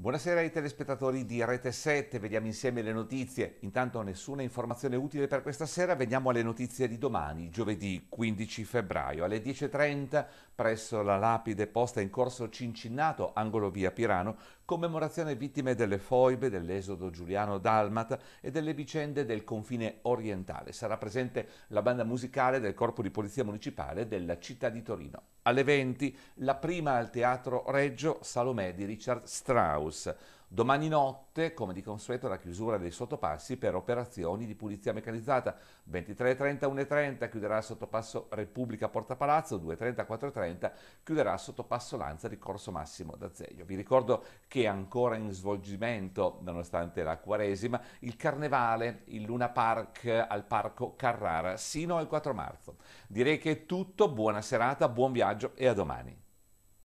Buonasera ai telespettatori di Rete 7, vediamo insieme le notizie. Intanto nessuna informazione utile per questa sera, veniamo alle notizie di domani, giovedì 15 febbraio alle 10.30 presso la lapide posta in corso Cincinnato, angolo via Pirano, commemorazione vittime delle foibe, dell'esodo giuliano dalmata e delle vicende del confine orientale. Sarà presente la banda musicale del Corpo di Polizia Municipale della città di Torino alle 20, la prima al Teatro Reggio Salomè di Richard Strauss. Domani notte, come di consueto, la chiusura dei sottopassi per operazioni di pulizia meccanizzata. 23.30, 1.30 chiuderà il sottopasso Repubblica Porta Palazzo, 2.30, 4.30 chiuderà il sottopasso Lanza di Corso Massimo d'Azeglio. Vi ricordo che è ancora in svolgimento, nonostante la quaresima, il carnevale in Luna Park al Parco Carrara sino al 4 marzo. Direi che è tutto, buona serata, buon viaggio e a domani.